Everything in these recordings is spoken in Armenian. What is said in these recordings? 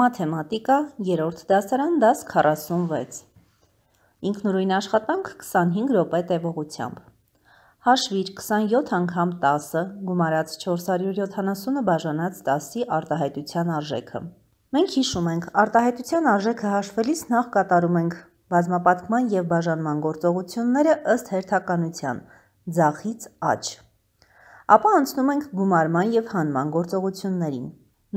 Մաթեմատիկա, 3-րդ դասարան, դաս 46։ Ինքնուրույն աշխատանք 25 րոպե տևողությամբ։ Հաշվիր 27 անգամ 10-ը, գումարած 470-ը բաժանած 10-ի արտահայտության արժեքը։ Մենք հիշում ենք, արտահայտության արժեքը հաշվելիս նախ կատարում ենք բազմապատկման եւ բաժանման գործողությունները ըստ հերթականության՝ ձախից աճ։ Ապա անցնում ենք գումարման եւ հանման գործողություններին։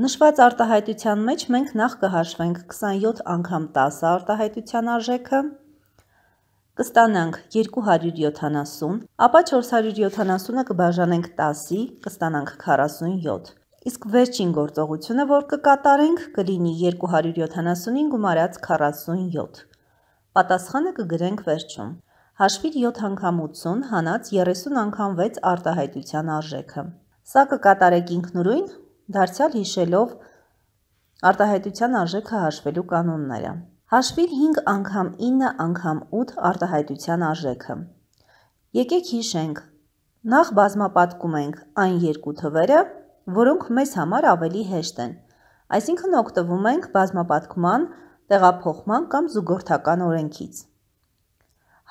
Նշված արտահայտության մեջ մենք նախ կհաշվենք 27 անգամ 10 արտահայտության արժեքը, կստանանք 270, ապա 470-ը կբաժանենք 10-ի, կստանանք 47։ Իսկ վերջին գործողությունը, որ կկատարենք, կլինի 275 գումարած 47։ Պատասխանը կգրենք վերջում։ Հաշվիր 7 անգամ 80, հանած 30 անգամ 6 արտահայտության արժեքը։ Սա կկատարեք ինքնուրույն դարձյալ հիշելով արտահայտության արժեքը հաշվելու կանոնները։ Հաշվիր 5 անգամ 9 անգամ 8 արտահայտության արժեքը։ Եկեք հիշենք։ Նախ բազմապատկում ենք այն երկու թվերը, որոնք մեզ համար ավելի հեշտ են։ Այսինքն օգտվում ենք բազմապատկման, տեղափոխման կամ զուգորդական օրենքից։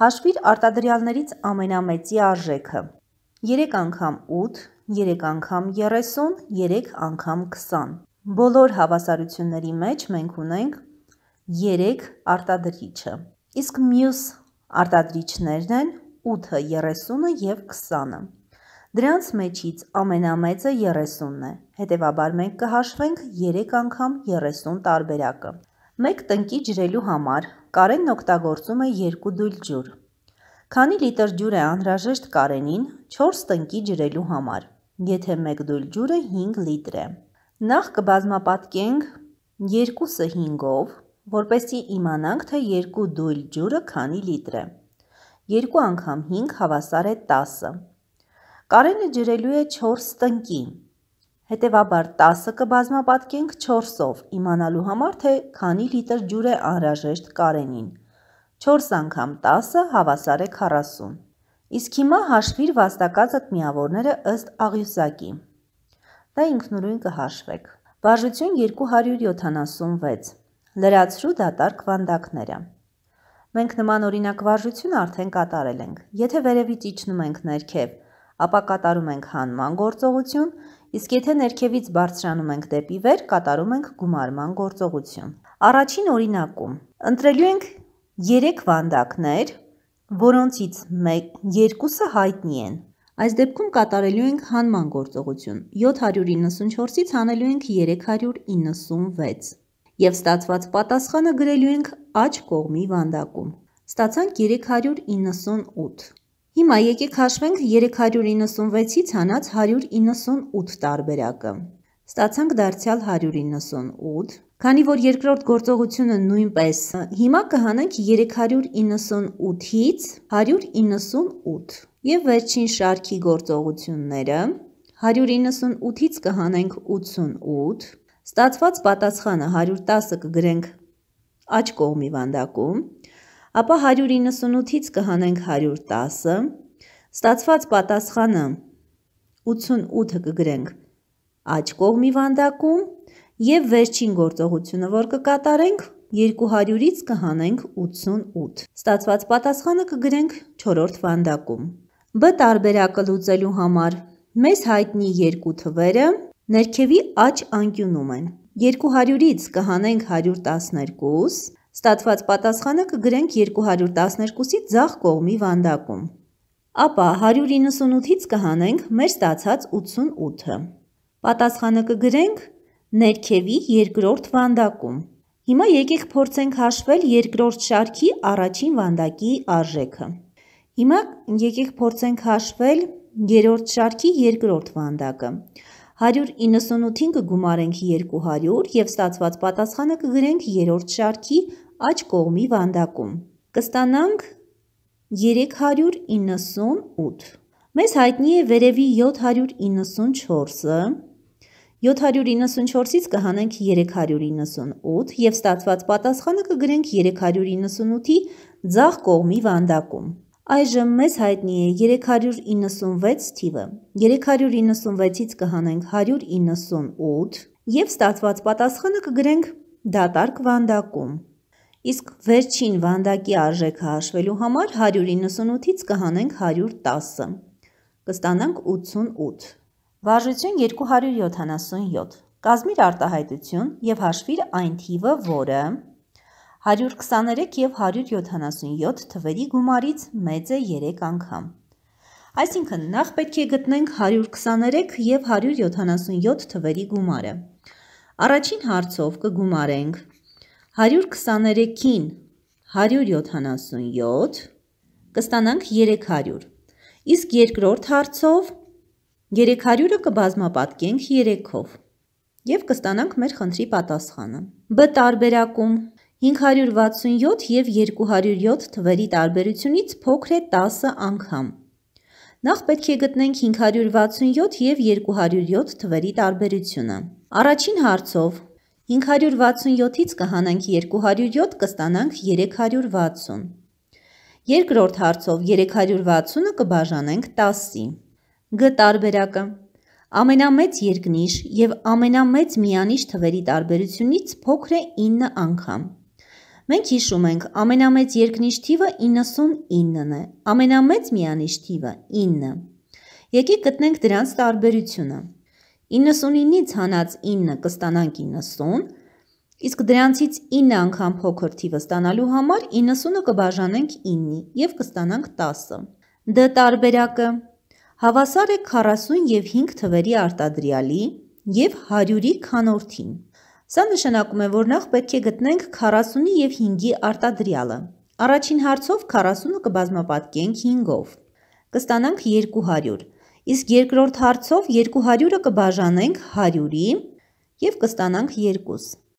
Հաշվիր արտադրյալներից ամենամեծի արժեքը։ 3 անգամ 8 3 անգամ 30, 3 անգամ 20։ Բոլոր հավասարությունների մեջ մենք ունենք 3 արտադրիչը։ Իսկ մյուս արտադրիչներն են 8-ը, 30-ը եւ 20-ը։ Դրանց մեջից ամենամեծը 30-ն է։ Հետևաբար մենք կհաշվենք 3 անգամ 30 տարբերակը։ Մեկ տնկի ջրելու համար Կարենն օգտագործում է 2 դույլ ջուր։ Քանի լիտր ջուր է անհրաժեշտ Կարենին 4 տնկի ջրելու համար եթե մեկ դույլ ջուրը 5 լիտր է։ Նախ կբազմապատկենք երկուսը 5-ով, որպեսի իմանանք, թե երկու դույլ ջուրը քանի լիտր է։ Երկու անգամ 5 հավասար է 10-ը։ Կարենը ջրելու է 4 տնկի։ Հետևաբար 10-ը կբազմապատկենք 4-ով, իմանալու համար, թե քանի լիտր ջուր է անհրաժեշտ Կարենին։ 4 անգամ 10-ը հավասար է 40։ Իսկ հիմա հաշվիր վաստակածդ միավորները ըստ աղյուսակի։ Դա ինքնուրույն կհաշվեք։ Վարժություն 276։ Լրացրու դատարկ վանդակները։ Մենք նման օրինակ վարժություն արդեն կատարել ենք։ Եթե վերևից իջնում ենք ներքև, ապա կատարում ենք հանման գործողություն, իսկ եթե ներքևից բարձրանում ենք դեպի վեր, կատարում ենք գումարման գործողություն։ Առաջին օրինակում ընտրելու ենք 3 վանդակներ, որոնցից երկուսը հայտնի են։ Այս դեպքում կատարելու ենք հանման գործողություն։ 794-ից հանելու ենք 396 և ստացված պատասխանը գրելու ենք աջ կողմի վանդակում։ Ստացանք 398։ Հիմա եկեք հաշվենք 396-ից հանած 198 տարբերակը։ Ստացանք դարձյալ 198, Քանի որ երկրորդ գործողությունը նույնպես հիմա կհանենք 398-ից 198 եւ վերջին շարքի գործողությունները 198-ից կհանենք 88 ստացված պատասխանը 110 կգրենք աջ կողմի վանդակում ապա 198-ից կհանենք 110-ը ստացված պատասխանը 88-ը կգրենք աջ կողմի վանդակում Եվ վերջին գործողությունը, որ կկատարենք, 200-ից կհանենք 88։ Ստացված պատասխանը կգրենք 4-րդ վանդակում։ Բ տարբերակը լուծելու համար մեզ հայտնի երկու թվերը ներքևի աջ անկյունում են։ 200-ից կհանենք 112, ստացված պատասխանը կգրենք 212-ի ձախ կողմի վանդակում։ Ապա 198-ից կհանենք մեր ստացած 88-ը։ Պատասխանը կգրենք 2 ներքևի երկրորդ վանդակում։ Հիմա եկեք փորձենք հաշվել երկրորդ շարքի առաջին վանդակի արժեքը։ Հիմա եկեք փորձենք հաշվել երրորդ շարքի երկրորդ վանդակը։ 198-ին կգումարենք 200 և ստացված պատասխանը կգրենք երրորդ շարքի աջ կողմի վանդակում։ Կստանանք 398։ Մեզ հայտնի է վերևի 794-ը, 794-ից կհանենք 398 և ստացված պատասխանը կգրենք 398-ի ձախ կողմի վանդակում։ Այժմ մեզ հայտնի է 396 թիվը։ 396-ից կհանենք 198 և ստացված պատասխանը կգրենք դատարկ վանդակում։ Իսկ վերջին վանդակի արժեքը հաշվելու համար 198-ից կհանենք 110-ը։ Կստանանք 88։ Վարժություն 277։ Կազմիր արտահայտություն եւ հաշվիր այն թիվը, որը 123 եւ 177 թվերի գումարից մեծ է 3 անգամ։ Այսինքն, նախ պետք է գտնենք 123 եւ 177 թվերի գումարը։ Առաջին հարցով կգումարենք 123-ին 177 կստանանք 300։ Իսկ երկրորդ հարցով 1 300-ը կբազմապատկենք 3-ով և կստանանք մեր խնդրի պատասխանը։ Բ տարբերակում 567 և 207 թվերի տարբերությունից փոքր է 10 անգամ։ Նախ պետք է գտնենք 567 և 207 թվերի տարբերությունը։ Առաջին հարցով 567-ից կհանանք 207 կստանանք 360։ Երկրորդ հարցով 360-ը կբաժանենք 10-ի։ Գ տարբերակը ամենամեծ երկնիշ եւ ամենամեծ միանիշ թվերի տարբերությունից փոքր է 9 անգամ։ Մենք հիշում ենք, ամենամեծ երկնիշ թիվը 99-ն է, ամենամեծ միանիշ թիվը 9։ Եկեք գտնենք դրանց տարբերությունը։ 99-ից հանած 9 կստանանք 90, Իսկ դրանցից 9 անգամ փոքր թիվը ստանալու համար 90-ը կբաժանենք 9-ի եւ կստանանք 10-ը։ Դ տարբերակը Հավասար է 40 և 5 թվերի արտադրյալի և 100-ի քանորդին։ Սա նշանակում է, որ նախ պետք է գտնենք 40-ի և 5-ի արտադրյալը։ Առաջին հարցով 40-ը կբազմապատկենք 5-ով։ Կստանանք 200, իսկ երկրորդ հարցով 200-ը կբաժանենք 100-ի և կստանանք 2։